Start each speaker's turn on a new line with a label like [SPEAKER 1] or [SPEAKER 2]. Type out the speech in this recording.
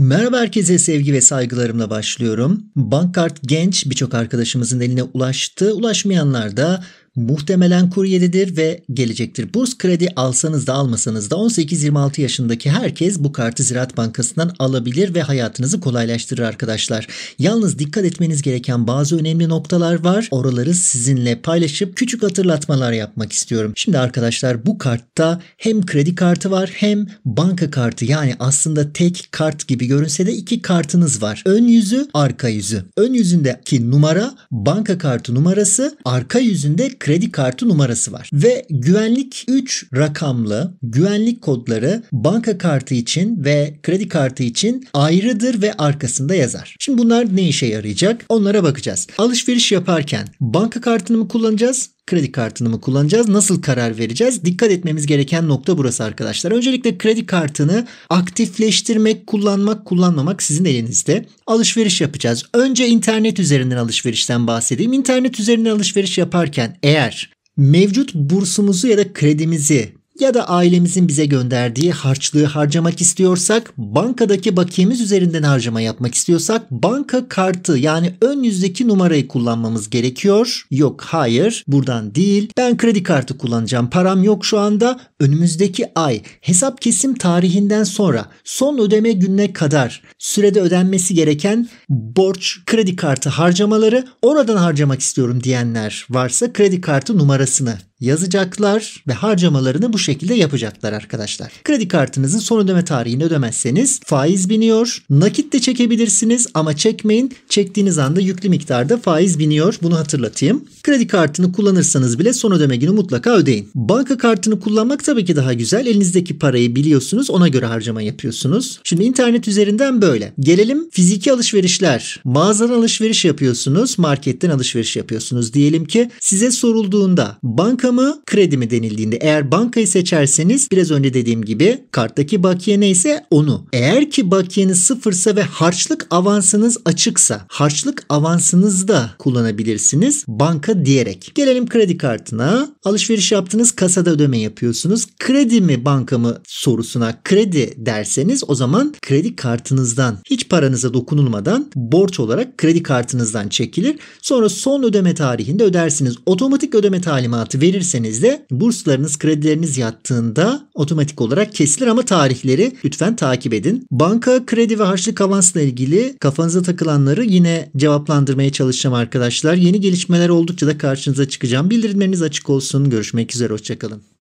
[SPEAKER 1] Merhaba herkese sevgi ve saygılarımla başlıyorum. Bankart Genç birçok arkadaşımızın eline ulaştı. Ulaşmayanlar da muhtemelen kuryededir ve gelecektir. Burs kredi alsanız da almasanız da 18-26 yaşındaki herkes bu kartı Ziraat Bankası'ndan alabilir ve hayatınızı kolaylaştırır arkadaşlar. Yalnız dikkat etmeniz gereken bazı önemli noktalar var. Oraları sizinle paylaşıp küçük hatırlatmalar yapmak istiyorum. Şimdi arkadaşlar bu kartta hem kredi kartı var hem banka kartı yani aslında tek kart gibi görünse de iki kartınız var. Ön yüzü, arka yüzü. Ön yüzündeki numara banka kartı numarası, arka yüzünde kredi kartı numarası var. Ve güvenlik 3 rakamlı güvenlik kodları banka kartı için ve kredi kartı için ayrıdır ve arkasında yazar. Şimdi bunlar ne işe yarayacak? Onlara bakacağız. Alışveriş yaparken banka kartını mı kullanacağız? kredi kartını mı kullanacağız? Nasıl karar vereceğiz? Dikkat etmemiz gereken nokta burası arkadaşlar. Öncelikle kredi kartını aktifleştirmek, kullanmak, kullanmamak sizin elinizde. Alışveriş yapacağız. Önce internet üzerinden alışverişten bahsedeyim. İnternet üzerinden alışveriş yaparken eğer mevcut bursumuzu ya da kredimizi ya da ailemizin bize gönderdiği harçlığı harcamak istiyorsak, bankadaki bakiyemiz üzerinden harcama yapmak istiyorsak banka kartı yani ön yüzdeki numarayı kullanmamız gerekiyor. Yok hayır buradan değil ben kredi kartı kullanacağım param yok şu anda önümüzdeki ay hesap kesim tarihinden sonra son ödeme gününe kadar sürede ödenmesi gereken borç kredi kartı harcamaları oradan harcamak istiyorum diyenler varsa kredi kartı numarasını yazacaklar ve harcamalarını bu şekilde yapacaklar arkadaşlar. Kredi kartınızın son ödeme tarihini ödemezseniz faiz biniyor. Nakit de çekebilirsiniz ama çekmeyin. Çektiğiniz anda yüklü miktarda faiz biniyor. Bunu hatırlatayım. Kredi kartını kullanırsanız bile son ödeme günü mutlaka ödeyin. Banka kartını kullanmak tabii ki daha güzel. Elinizdeki parayı biliyorsunuz ona göre harcama yapıyorsunuz. Şimdi internet üzerinden böyle. Gelelim fiziki alışverişler. Mağazadan alışveriş yapıyorsunuz, marketten alışveriş yapıyorsunuz. Diyelim ki size sorulduğunda banka banka mı kredi mi denildiğinde eğer bankayı seçerseniz biraz önce dediğim gibi karttaki bakiye neyse onu. Eğer ki bakiyeniz sıfırsa ve harçlık avansınız açıksa harçlık avansınızı da kullanabilirsiniz banka diyerek. Gelelim kredi kartına. Alışveriş yaptınız kasada ödeme yapıyorsunuz. Kredi mi banka mı sorusuna kredi derseniz o zaman kredi kartınızdan hiç paranıza dokunulmadan borç olarak kredi kartınızdan çekilir. Sonra son ödeme tarihinde ödersiniz. Otomatik ödeme talimatı verir verirseniz de burslarınız, kredileriniz yattığında otomatik olarak kesilir ama tarihleri lütfen takip edin. Banka, kredi ve harçlık avansla ilgili kafanıza takılanları yine cevaplandırmaya çalışacağım arkadaşlar. Yeni gelişmeler oldukça da karşınıza çıkacağım. Bildirimleriniz açık olsun. Görüşmek üzere. Hoşçakalın.